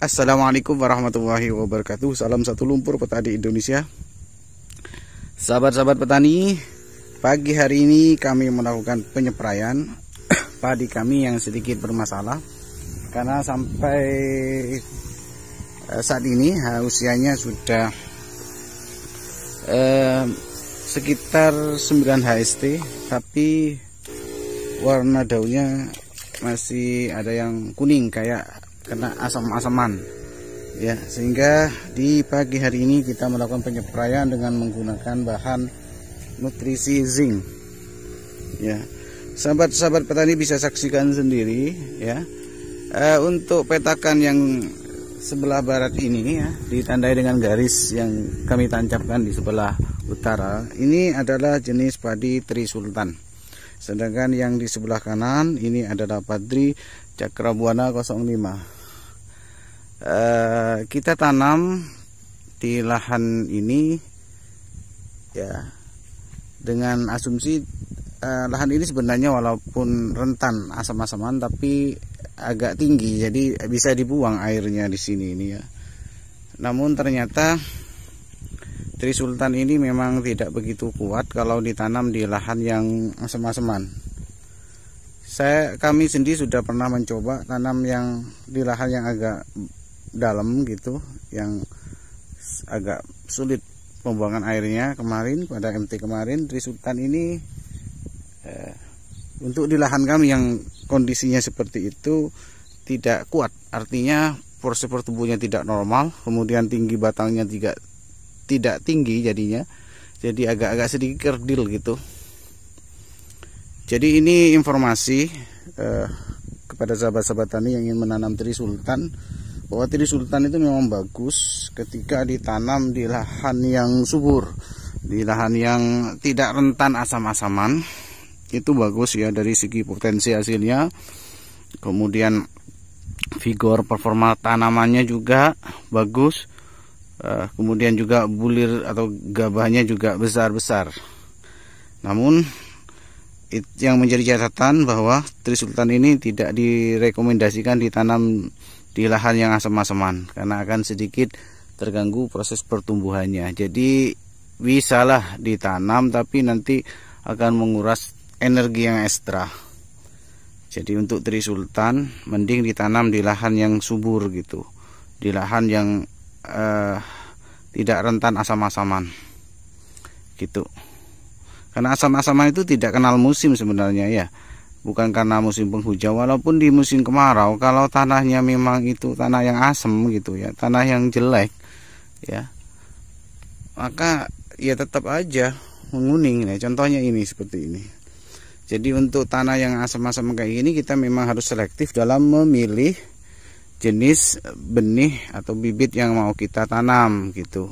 Assalamualaikum warahmatullahi wabarakatuh Salam satu lumpur petani Indonesia Sahabat-sahabat petani Pagi hari ini kami melakukan penyeprayan Padi kami yang sedikit bermasalah Karena sampai eh, saat ini usianya sudah eh, Sekitar 9 HST Tapi warna daunnya masih ada yang kuning kayak kena asam-asaman ya sehingga di pagi hari ini kita melakukan penyepraian dengan menggunakan bahan nutrisi zinc ya sahabat-sahabat petani bisa saksikan sendiri ya e, untuk petakan yang sebelah barat ini ya ditandai dengan garis yang kami tancapkan di sebelah utara ini adalah jenis padi Trisultan sedangkan yang di sebelah kanan ini adalah padi Cakrabuana 05 Eh, kita tanam di lahan ini ya dengan asumsi uh, lahan ini sebenarnya walaupun rentan asam-asaman tapi agak tinggi jadi bisa dibuang airnya di sini ini ya. Namun ternyata Tri Sultan ini memang tidak begitu kuat kalau ditanam di lahan yang asam-asaman. Saya kami sendiri sudah pernah mencoba tanam yang di lahan yang agak dalam gitu yang agak sulit pembuangan airnya kemarin pada MT kemarin Tri ini eh, untuk di lahan kami yang kondisinya seperti itu tidak kuat artinya porsi pertumbuhnya tidak normal kemudian tinggi batangnya tidak tidak tinggi jadinya jadi agak-agak sedikit kerdil gitu jadi ini informasi eh, kepada sahabat-sahabat tani yang ingin menanam Tri Sultan bahwa tiri sultan itu memang bagus ketika ditanam di lahan yang subur di lahan yang tidak rentan asam-asaman itu bagus ya dari segi potensi hasilnya kemudian vigor performa tanamannya juga bagus eh, kemudian juga bulir atau gabahnya juga besar-besar namun yang menjadi catatan bahwa Trisultan ini tidak direkomendasikan ditanam di lahan yang asam-asaman karena akan sedikit terganggu proses pertumbuhannya. Jadi bisalah ditanam tapi nanti akan menguras energi yang ekstra. Jadi untuk trisultan sultan mending ditanam di lahan yang subur gitu. Di lahan yang eh, tidak rentan asam-asaman. Gitu. Karena asam-asaman itu tidak kenal musim sebenarnya ya bukan karena musim penghujan walaupun di musim kemarau kalau tanahnya memang itu tanah yang asem gitu ya tanah yang jelek ya maka ya tetap aja menguning ya contohnya ini seperti ini jadi untuk tanah yang asam-asam kayak gini kita memang harus selektif dalam memilih jenis benih atau bibit yang mau kita tanam gitu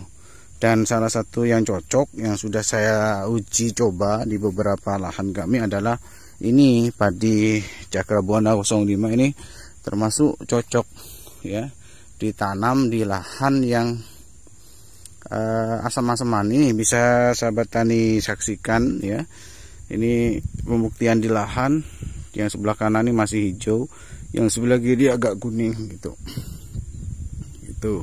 dan salah satu yang cocok yang sudah saya uji coba di beberapa lahan kami adalah ini padi Cakrabuana 05 ini termasuk cocok ya ditanam di lahan yang uh, eh, asam asam ini bisa sahabat tani saksikan ya ini pembuktian di lahan yang sebelah kanan ini masih hijau yang sebelah kiri agak kuning gitu itu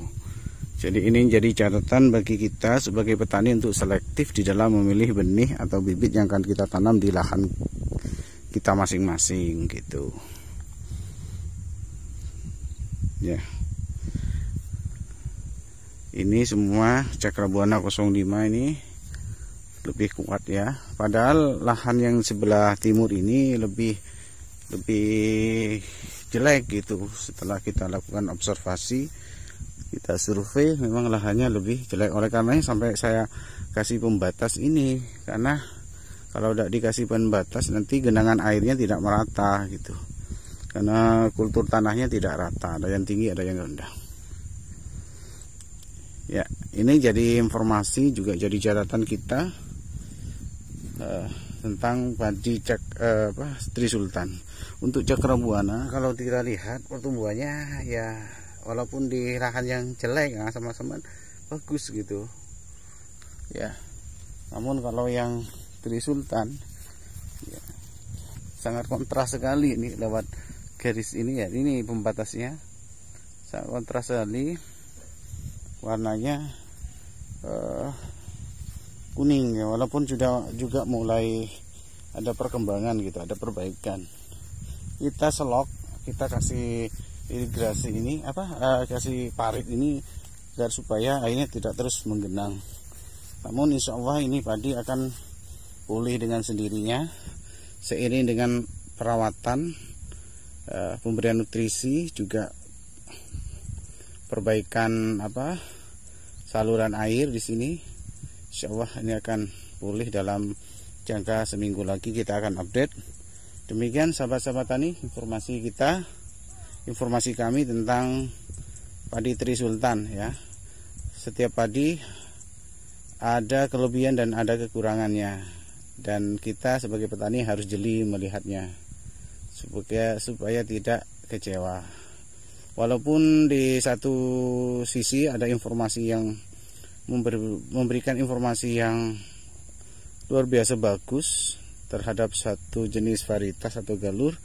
jadi ini jadi catatan bagi kita sebagai petani untuk selektif di dalam memilih benih atau bibit yang akan kita tanam di lahan kita masing-masing gitu ya ini semua cakrabuana 05 ini lebih kuat ya padahal lahan yang sebelah timur ini lebih lebih jelek gitu setelah kita lakukan observasi kita survei memang lahannya lebih jelek oleh karena sampai saya kasih pembatas ini karena kalau tidak dikasih pembatas nanti genangan airnya tidak merata gitu karena kultur tanahnya tidak rata ada yang tinggi ada yang rendah ya ini jadi informasi juga jadi catatan kita uh, tentang padi cek uh, eh, apa Sri Sultan untuk Cakrabuana kalau kita lihat pertumbuhannya ya walaupun di lahan yang jelek ya sama-sama bagus gitu ya namun kalau yang istri Sultan ya. sangat kontras sekali ini lewat garis ini ya ini pembatasnya sangat kontras sekali warnanya uh, kuning ya walaupun sudah juga mulai ada perkembangan gitu ada perbaikan kita selok kita kasih irigasi ini apa uh, kasih parit ini agar supaya airnya tidak terus menggenang namun insya Allah ini padi akan pulih dengan sendirinya seiring dengan perawatan uh, pemberian nutrisi juga perbaikan apa saluran air di sini Insya Allah ini akan pulih dalam jangka seminggu lagi kita akan update demikian sahabat-sahabat tani informasi kita informasi kami tentang padi Tri Sultan ya setiap padi ada kelebihan dan ada kekurangannya dan kita sebagai petani harus jeli melihatnya supaya supaya tidak kecewa. Walaupun di satu sisi ada informasi yang member, memberikan informasi yang luar biasa bagus terhadap satu jenis varietas atau galur,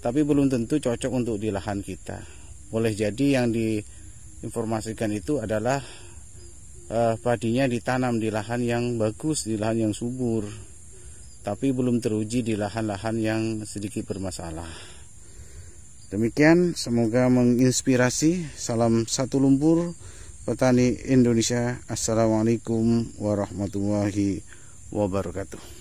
tapi belum tentu cocok untuk di lahan kita. Boleh jadi yang diinformasikan itu adalah uh, padinya ditanam di lahan yang bagus, di lahan yang subur tapi belum teruji di lahan-lahan yang sedikit bermasalah. Demikian, semoga menginspirasi. Salam satu lumpur petani Indonesia. Assalamualaikum warahmatullahi wabarakatuh.